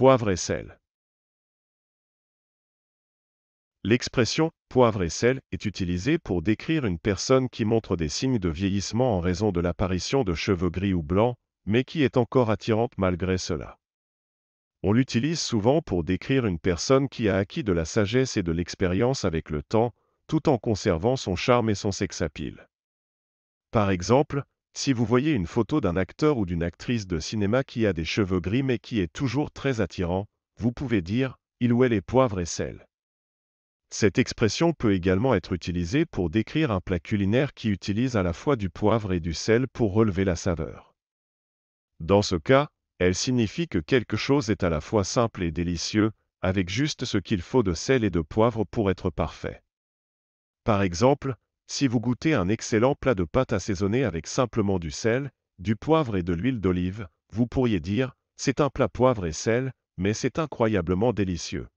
Poivre et sel. L'expression poivre et sel est utilisée pour décrire une personne qui montre des signes de vieillissement en raison de l'apparition de cheveux gris ou blancs, mais qui est encore attirante malgré cela. On l'utilise souvent pour décrire une personne qui a acquis de la sagesse et de l'expérience avec le temps, tout en conservant son charme et son sex Par exemple, si vous voyez une photo d'un acteur ou d'une actrice de cinéma qui a des cheveux gris mais qui est toujours très attirant, vous pouvez dire « il ou elle est poivre et sel ». Cette expression peut également être utilisée pour décrire un plat culinaire qui utilise à la fois du poivre et du sel pour relever la saveur. Dans ce cas, elle signifie que quelque chose est à la fois simple et délicieux, avec juste ce qu'il faut de sel et de poivre pour être parfait. Par exemple, si vous goûtez un excellent plat de pâte assaisonné avec simplement du sel, du poivre et de l'huile d'olive, vous pourriez dire, c'est un plat poivre et sel, mais c'est incroyablement délicieux.